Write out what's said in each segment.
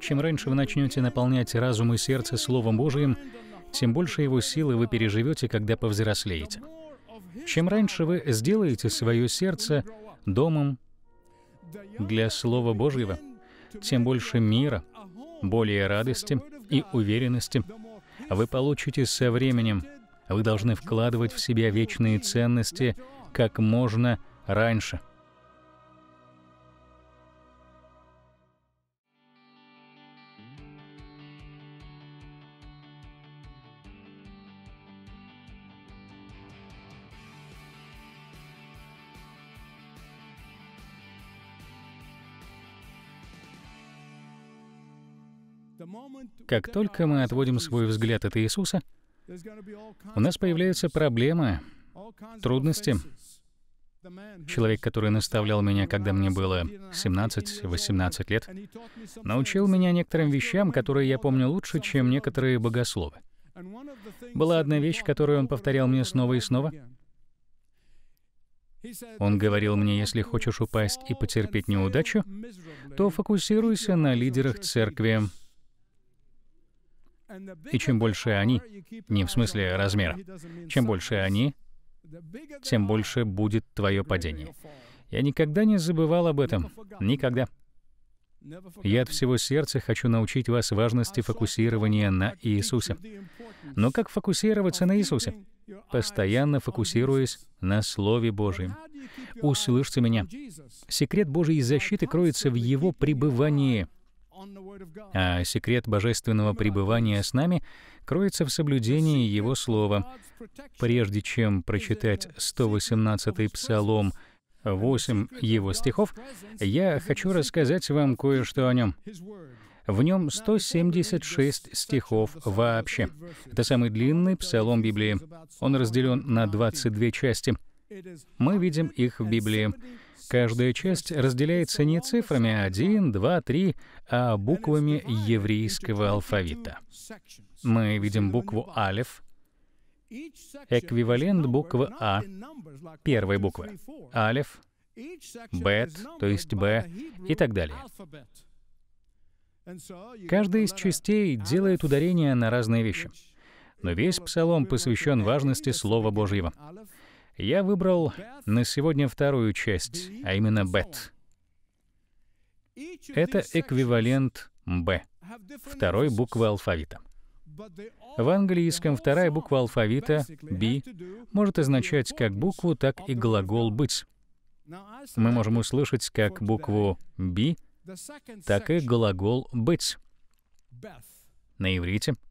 Чем раньше вы начнете наполнять разум и сердце Словом Божиим, тем больше его силы вы переживете, когда повзрослеете. Чем раньше вы сделаете свое сердце домом для Слова Божьего, тем больше мира, более радости и уверенности вы получите со временем. Вы должны вкладывать в себя вечные ценности как можно раньше — Как только мы отводим свой взгляд от Иисуса, у нас появляются проблемы, трудности. Человек, который наставлял меня, когда мне было 17-18 лет, научил меня некоторым вещам, которые я помню лучше, чем некоторые богословы. Была одна вещь, которую он повторял мне снова и снова. Он говорил мне, если хочешь упасть и потерпеть неудачу, то фокусируйся на лидерах церкви, и чем больше они, не в смысле размера, чем больше они, тем больше будет твое падение. Я никогда не забывал об этом. Никогда. Я от всего сердца хочу научить вас важности фокусирования на Иисусе. Но как фокусироваться на Иисусе? Постоянно фокусируясь на Слове Божьем. Услышьте меня. Секрет Божьей защиты кроется в Его пребывании — а секрет божественного пребывания с нами кроется в соблюдении Его Слова. Прежде чем прочитать 118-й Псалом 8 его стихов, я хочу рассказать вам кое-что о нем. В нем 176 стихов вообще. Это самый длинный псалом Библии. Он разделен на 22 части. Мы видим их в Библии. Каждая часть разделяется не цифрами 1, 2, 3, а буквами еврейского алфавита. Мы видим букву «алев», эквивалент буквы «а», первой буквы, «алев», «бет», то есть «б» и так далее. Каждая из частей делает ударение на разные вещи. Но весь псалом посвящен важности Слова Божьего. Я выбрал на сегодня вторую часть, а именно бет. Это эквивалент Б, второй буквы алфавита. В английском вторая буква алфавита B может означать как букву, так и глагол «быть». Мы можем услышать как букву B, так и глагол «быть» на иврите —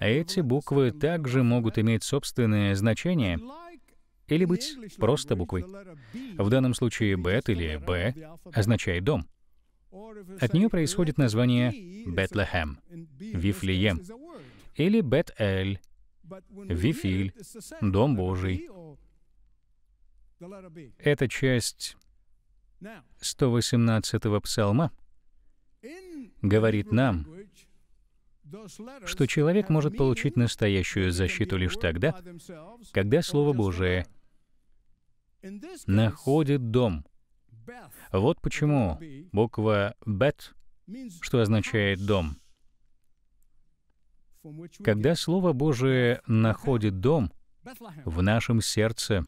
эти буквы также могут иметь собственное значение или быть просто буквой. В данном случае «бет» или «б» означает «дом». От нее происходит название «Бетлехем», «Вифлеем» или «Бет-эль», «Вифиль», «Дом Божий». Эта часть 118-го псалма говорит нам, что человек может получить настоящую защиту лишь тогда, когда Слово Божие находит дом. Вот почему буква «бет», что означает «дом», когда Слово Божие находит дом в нашем сердце,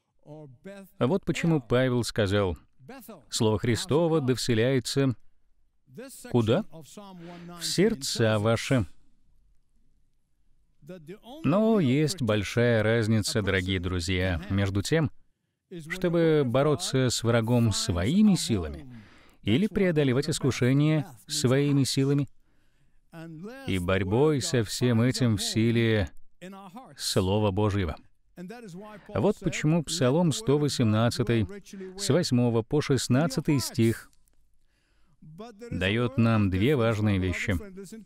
вот почему Павел сказал, «Слово Христово довселяется куда? В сердца ваши». Но есть большая разница, дорогие друзья, между тем, чтобы бороться с врагом своими силами или преодолевать искушение своими силами. И борьбой со всем этим в силе Слова Божьего. Вот почему Псалом 118 с 8 по 16 стих дает нам две важные вещи.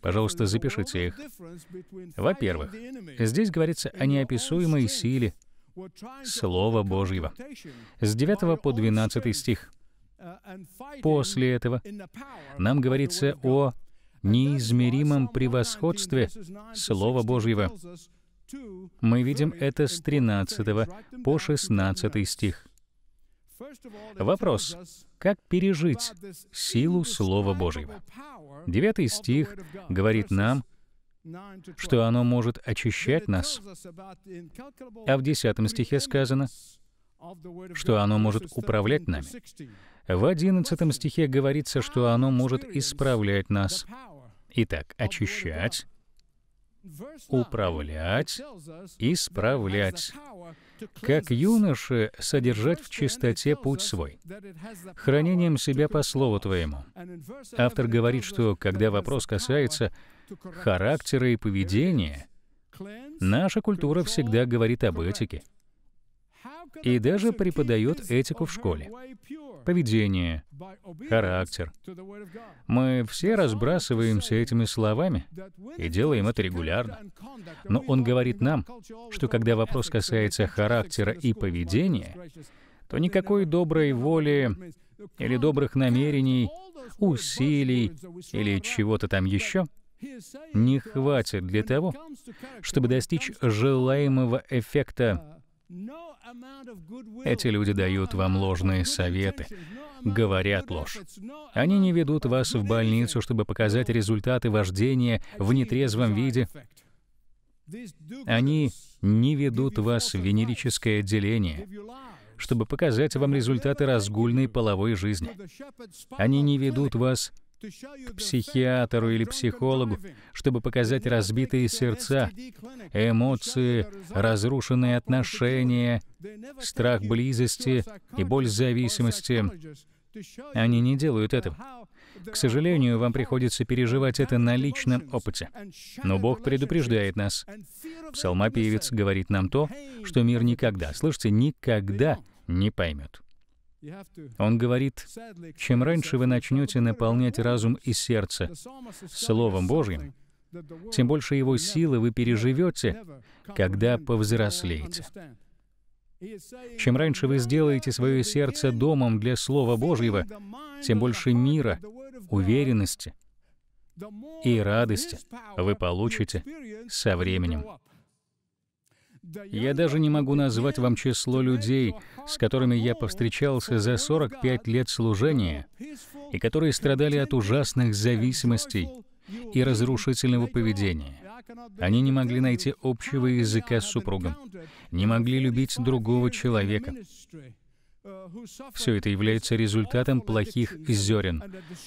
Пожалуйста, запишите их. Во-первых, здесь говорится о неописуемой силе Слова Божьего. С 9 по 12 стих. После этого нам говорится о неизмеримом превосходстве Слова Божьего. Мы видим это с 13 по 16 стих. Вопрос, как пережить силу Слова Божьего? Девятый стих говорит нам, что оно может очищать нас. А в десятом стихе сказано, что оно может управлять нами. В одиннадцатом стихе говорится, что оно может исправлять нас. Итак, очищать, управлять, исправлять, как юноши содержать в чистоте путь свой, хранением себя по слову твоему. Автор говорит, что когда вопрос касается характера и поведения, наша культура всегда говорит об этике и даже преподает этику в школе поведение, характер. Мы все разбрасываемся этими словами и делаем это регулярно. Но он говорит нам, что когда вопрос касается характера и поведения, то никакой доброй воли или добрых намерений, усилий или чего-то там еще не хватит для того, чтобы достичь желаемого эффекта эти люди дают вам ложные советы, говорят ложь. Они не ведут вас в больницу, чтобы показать результаты вождения в нетрезвом виде. Они не ведут вас в венерическое отделение, чтобы показать вам результаты разгульной половой жизни. Они не ведут вас к психиатру или психологу, чтобы показать разбитые сердца, эмоции, разрушенные отношения, страх близости и боль зависимости. Они не делают этого. К сожалению, вам приходится переживать это на личном опыте. Но Бог предупреждает нас. Псалмопевец говорит нам то, что мир никогда, слышите, никогда не поймет. Он говорит, чем раньше вы начнете наполнять разум и сердце Словом Божьим, тем больше его силы вы переживете, когда повзрослеете. Чем раньше вы сделаете свое сердце домом для Слова Божьего, тем больше мира, уверенности и радости вы получите со временем. Я даже не могу назвать вам число людей, с которыми я повстречался за 45 лет служения, и которые страдали от ужасных зависимостей и разрушительного поведения. Они не могли найти общего языка с супругом, не могли любить другого человека, все это является результатом плохих зерен,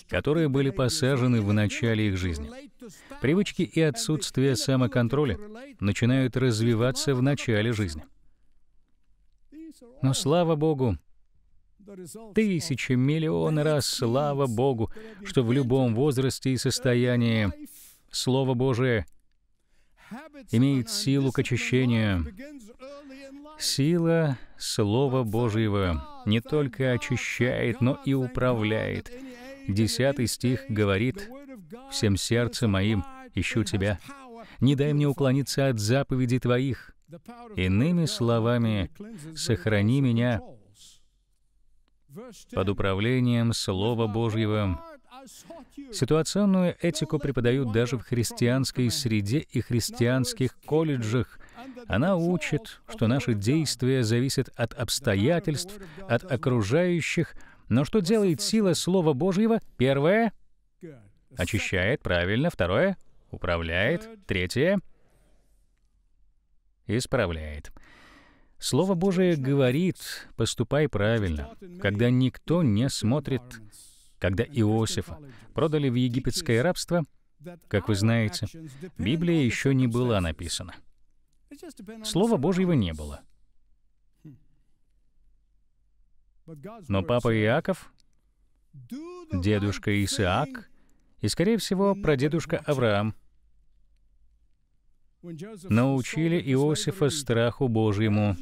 которые были посажены в начале их жизни. Привычки и отсутствие самоконтроля начинают развиваться в начале жизни. Но слава Богу, тысячи, миллионы раз слава Богу, что в любом возрасте и состоянии Слово Божие имеет силу к очищению, Сила Слова Божьего не только очищает, но и управляет. Десятый стих говорит, «Всем сердцем моим ищу Тебя. Не дай мне уклониться от заповедей Твоих. Иными словами, сохрани меня под управлением Слова Божьего». Ситуационную этику преподают даже в христианской среде и христианских колледжах, она учит, что наши действия зависят от обстоятельств, от окружающих, но что делает сила Слова Божьего? Первое — очищает, правильно. Второе — управляет. Третье — исправляет. Слово Божие говорит, поступай правильно, когда никто не смотрит, когда Иосифа продали в египетское рабство, как вы знаете, Библия еще не была написана. Слова Божьего не было. Но папа Иаков, дедушка Исаак и, скорее всего, прадедушка Авраам научили Иосифа страху Божьему.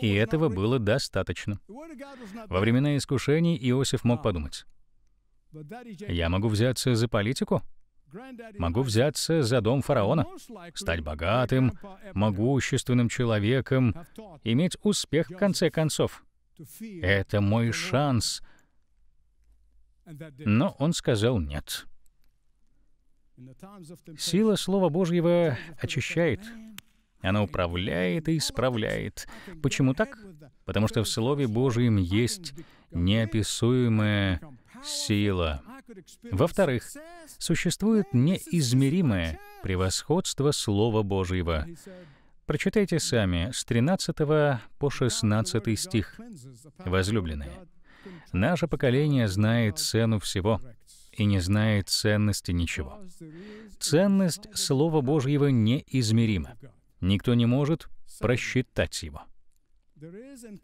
И этого было достаточно. Во времена искушений Иосиф мог подумать, «Я могу взяться за политику?» Могу взяться за дом фараона, стать богатым, могущественным человеком, иметь успех в конце концов. Это мой шанс. Но он сказал нет. Сила Слова Божьего очищает. Она управляет и исправляет. Почему так? Потому что в Слове Божьем есть неописуемая сила — во-вторых, существует неизмеримое превосходство Слова Божьего. Прочитайте сами с 13 по 16 стих. «Возлюбленные, наше поколение знает цену всего и не знает ценности ничего. Ценность Слова Божьего неизмерима. Никто не может просчитать его».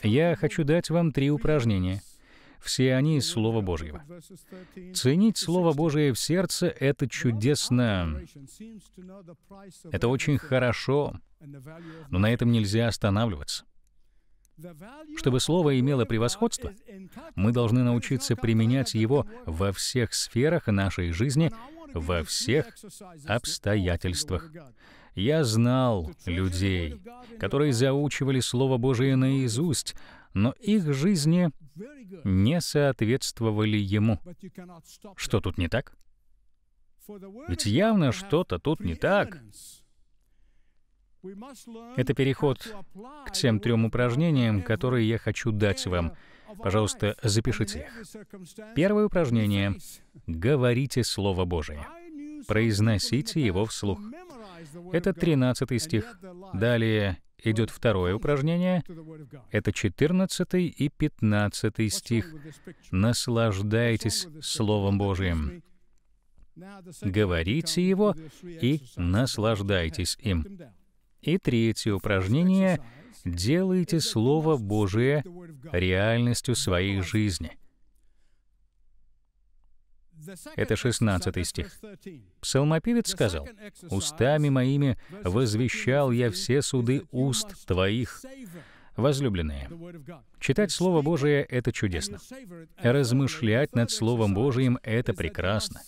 Я хочу дать вам три упражнения — все они слово Слова Божьего. Ценить Слово Божие в сердце — это чудесно. Это очень хорошо. Но на этом нельзя останавливаться. Чтобы слово имело превосходство, мы должны научиться применять его во всех сферах нашей жизни, во всех обстоятельствах. Я знал людей, которые заучивали Слово Божие наизусть, но их жизни не соответствовали ему. Что тут не так? Ведь явно что-то тут не так. Это переход к тем трем упражнениям, которые я хочу дать вам. Пожалуйста, запишите их. Первое упражнение. Говорите Слово Божие. Произносите его вслух. Это 13 стих. Далее идет второе упражнение. Это 14 и 15 стих. «Наслаждайтесь Словом Божиим». Говорите его и наслаждайтесь им. И третье упражнение — делайте Слово Божие реальностью своей жизни — это 16 стих. Псалмопевец сказал, «Устами моими возвещал я все суды уст твоих». Возлюбленные, читать Слово Божие — это чудесно. Размышлять над Словом Божиим — это прекрасно.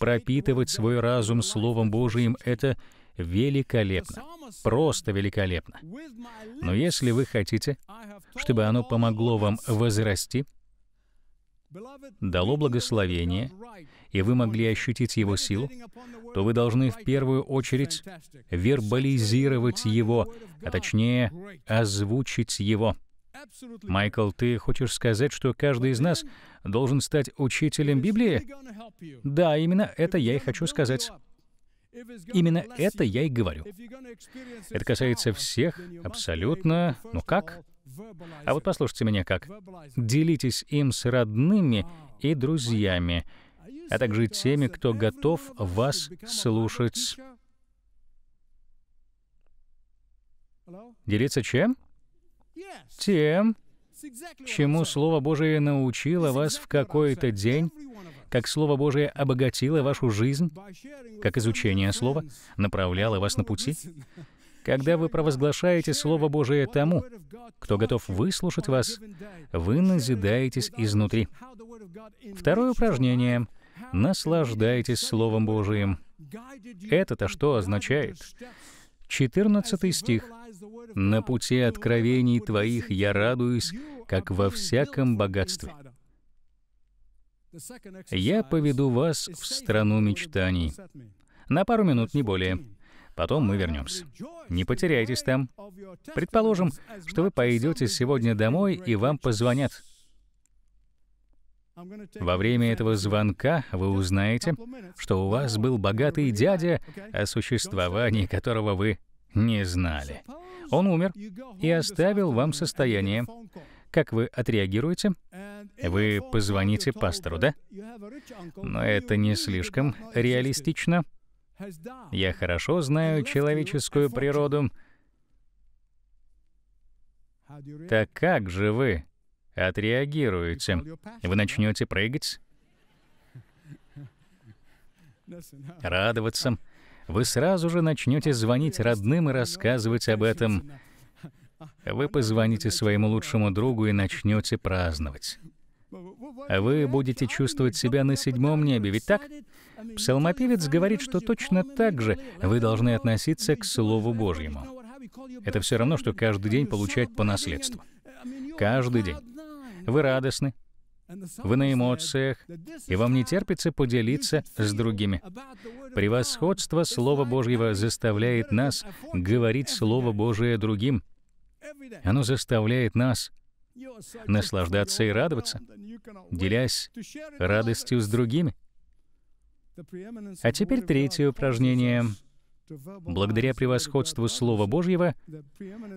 Пропитывать свой разум Словом Божиим — это великолепно, просто великолепно. Но если вы хотите, чтобы оно помогло вам возрасти, дало благословение, и вы могли ощутить Его силу, то вы должны в первую очередь вербализировать Его, а точнее озвучить Его. Майкл, ты хочешь сказать, что каждый из нас должен стать учителем Библии? Да, именно это я и хочу сказать. Именно это я и говорю. Это касается всех абсолютно. Но ну как? А вот послушайте меня как. Делитесь им с родными и друзьями, а также теми, кто готов вас слушать. Делиться чем? Тем, чему Слово Божие научило вас в какой-то день, как Слово Божие обогатило вашу жизнь, как изучение Слова направляло вас на пути. Когда вы провозглашаете Слово Божие тому, кто готов выслушать вас, вы назидаетесь изнутри. Второе упражнение — наслаждайтесь Словом Божиим. Это-то что означает? 14 стих. «На пути откровений твоих я радуюсь, как во всяком богатстве». «Я поведу вас в страну мечтаний». На пару минут, не более. Потом мы вернемся. Не потеряйтесь там. Предположим, что вы пойдете сегодня домой, и вам позвонят. Во время этого звонка вы узнаете, что у вас был богатый дядя, о существовании которого вы не знали. Он умер и оставил вам состояние. Как вы отреагируете? Вы позвоните пастору, да? Но это не слишком реалистично. Я хорошо знаю человеческую природу. Так как же вы отреагируете? Вы начнете прыгать? Радоваться? Вы сразу же начнете звонить родным и рассказывать об этом. Вы позвоните своему лучшему другу и начнете праздновать. Вы будете чувствовать себя на седьмом небе, ведь так? Псалмопевец говорит, что точно так же вы должны относиться к Слову Божьему. Это все равно, что каждый день получать по наследству. Каждый день. Вы радостны, вы на эмоциях, и вам не терпится поделиться с другими. Превосходство Слова Божьего заставляет нас говорить Слово Божие другим. Оно заставляет нас наслаждаться и радоваться, делясь радостью с другими. А теперь третье упражнение. Благодаря превосходству Слова Божьего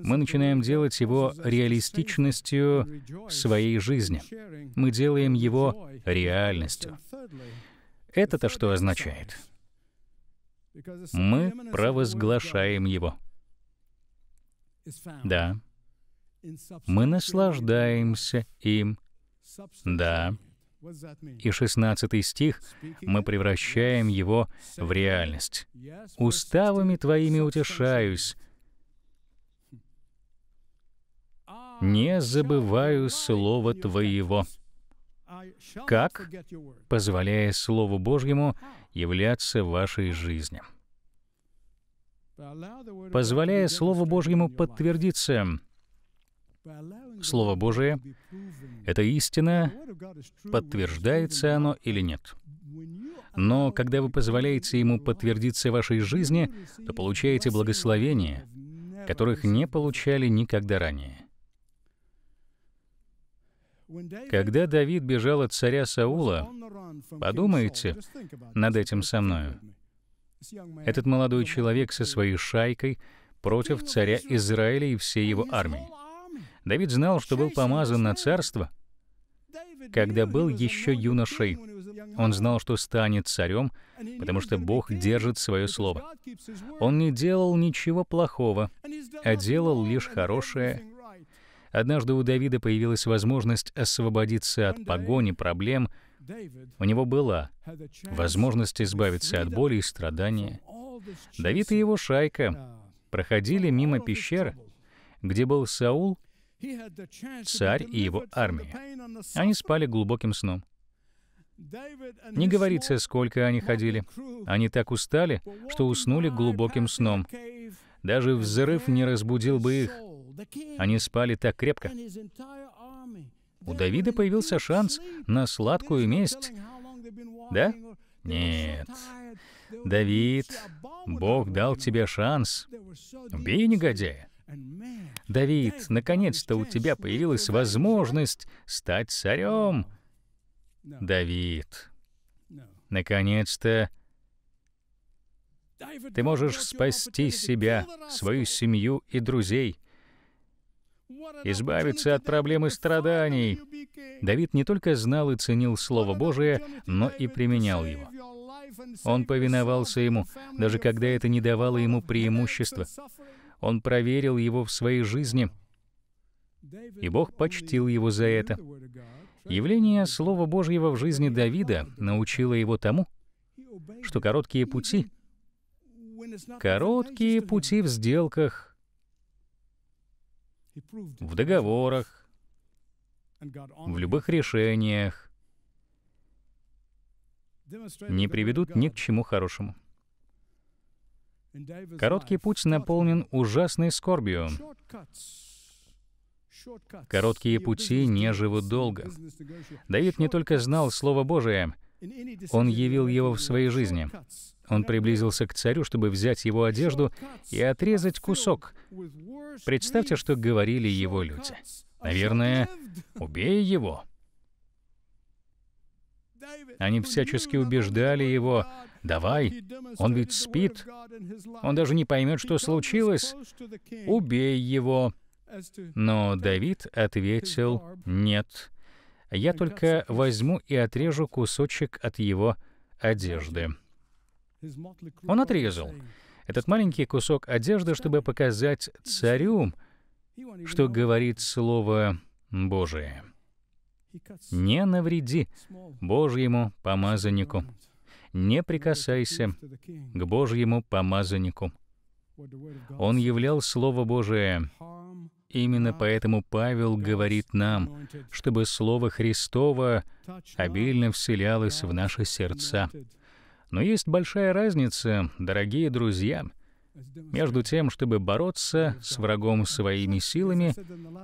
мы начинаем делать его реалистичностью своей жизни. Мы делаем его реальностью. Это-то что означает? Мы провозглашаем его. Да, мы наслаждаемся им. Да. И 16 стих мы превращаем его в реальность. «Уставами твоими утешаюсь, не забываю слова твоего». Как? Позволяя Слову Божьему являться вашей жизнью. Позволяя Слову Божьему подтвердиться — Слово Божие — это истина, подтверждается оно или нет. Но когда вы позволяете Ему подтвердиться в вашей жизни, то получаете благословения, которых не получали никогда ранее. Когда Давид бежал от царя Саула, подумайте над этим со мною. Этот молодой человек со своей шайкой против царя Израиля и всей его армии. Давид знал, что был помазан на царство, когда был еще юношей. Он знал, что станет царем, потому что Бог держит свое слово. Он не делал ничего плохого, а делал лишь хорошее. Однажды у Давида появилась возможность освободиться от погони, проблем. У него была возможность избавиться от боли и страдания. Давид и его шайка проходили мимо пещеры, где был Саул, царь и его армия. Они спали глубоким сном. Не говорится, сколько они ходили. Они так устали, что уснули глубоким сном. Даже взрыв не разбудил бы их. Они спали так крепко. У Давида появился шанс на сладкую месть. Да? Нет. Давид, Бог дал тебе шанс. Бей негодяя. Давид, наконец-то у тебя появилась возможность стать царем. Давид, наконец-то ты можешь спасти себя, свою семью и друзей, избавиться от проблем и страданий. Давид не только знал и ценил Слово Божие, но и применял его. Он повиновался ему, даже когда это не давало ему преимущества. Он проверил его в своей жизни, и Бог почтил его за это. Явление Слова Божьего в жизни Давида научило его тому, что короткие пути, короткие пути в сделках, в договорах, в любых решениях не приведут ни к чему хорошему. Короткий путь наполнен ужасной скорбью. Короткие пути не живут долго. Давид не только знал Слово Божие, он явил его в своей жизни. Он приблизился к царю, чтобы взять его одежду и отрезать кусок. Представьте, что говорили его люди. Наверное, «Убей его». Они всячески убеждали его, «Давай, он ведь спит, он даже не поймет, что случилось, убей его». Но Давид ответил, «Нет, я только возьму и отрежу кусочек от его одежды». Он отрезал этот маленький кусок одежды, чтобы показать царю, что говорит Слово Божие. Не навреди Божьему помазаннику. Не прикасайся к Божьему помазаннику. Он являл Слово Божие. Именно поэтому Павел говорит нам, чтобы Слово Христово обильно вселялось в наши сердца. Но есть большая разница, дорогие друзья, между тем, чтобы бороться с врагом своими силами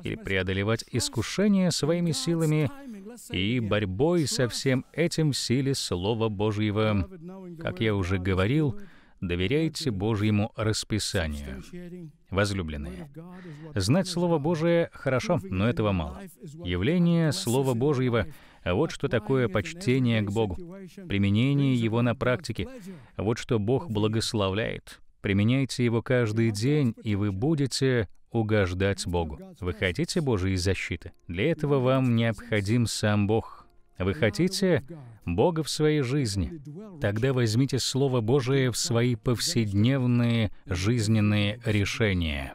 и преодолевать искушение своими силами и борьбой со всем этим в силе Слова Божьего, как я уже говорил, доверяйте Божьему расписанию. Возлюбленные, знать Слово Божие хорошо, но этого мало. Явление Слова Божьего — вот что такое почтение к Богу, применение его на практике, вот что Бог благословляет. Применяйте его каждый день, и вы будете угождать Богу. Вы хотите Божьей защиты? Для этого вам необходим сам Бог. Вы хотите Бога в своей жизни? Тогда возьмите Слово Божие в свои повседневные жизненные решения.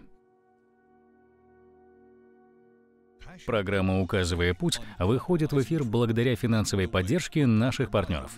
Программа «Указывая путь» выходит в эфир благодаря финансовой поддержке наших партнеров.